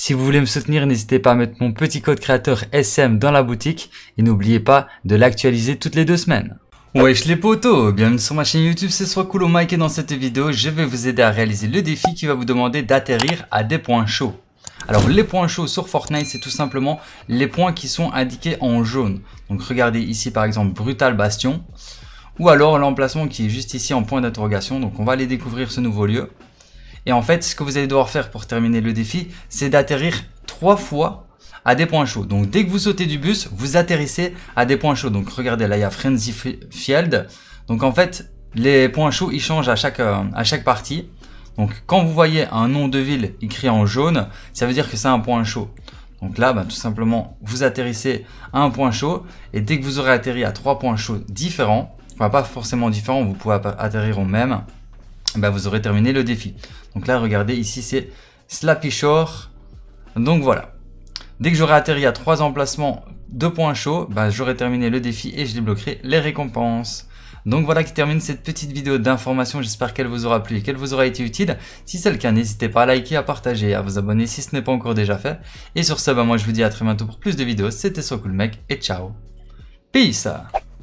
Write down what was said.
Si vous voulez me soutenir, n'hésitez pas à mettre mon petit code créateur SM dans la boutique et n'oubliez pas de l'actualiser toutes les deux semaines. Wesh les potos, bienvenue sur ma chaîne YouTube, c'est soit cool au mic et dans cette vidéo, je vais vous aider à réaliser le défi qui va vous demander d'atterrir à des points chauds. Alors les points chauds sur Fortnite, c'est tout simplement les points qui sont indiqués en jaune. Donc regardez ici par exemple Brutal Bastion, ou alors l'emplacement qui est juste ici en point d'interrogation, donc on va aller découvrir ce nouveau lieu. Et en fait, ce que vous allez devoir faire pour terminer le défi, c'est d'atterrir trois fois à des points chauds. Donc dès que vous sautez du bus, vous atterrissez à des points chauds. Donc regardez, là il y a Frenzy Field. Donc en fait, les points chauds, ils changent à chaque, euh, à chaque partie. Donc quand vous voyez un nom de ville écrit en jaune, ça veut dire que c'est un point chaud. Donc là, bah, tout simplement, vous atterrissez à un point chaud. Et dès que vous aurez atterri à trois points chauds différents, enfin pas forcément différents, vous pouvez atterrir au même. Bah, vous aurez terminé le défi. Donc là, regardez, ici, c'est Slappy Shore. Donc voilà. Dès que j'aurai atterri à 3 emplacements de points chauds, bah, j'aurai terminé le défi et je débloquerai les récompenses. Donc voilà qui termine cette petite vidéo d'information, j'espère qu'elle vous aura plu et qu'elle vous aura été utile. Si c'est le cas, n'hésitez pas à liker, à partager, à vous abonner si ce n'est pas encore déjà fait. Et sur ce, bah, moi je vous dis à très bientôt pour plus de vidéos, c'était Socoolmec et ciao Peace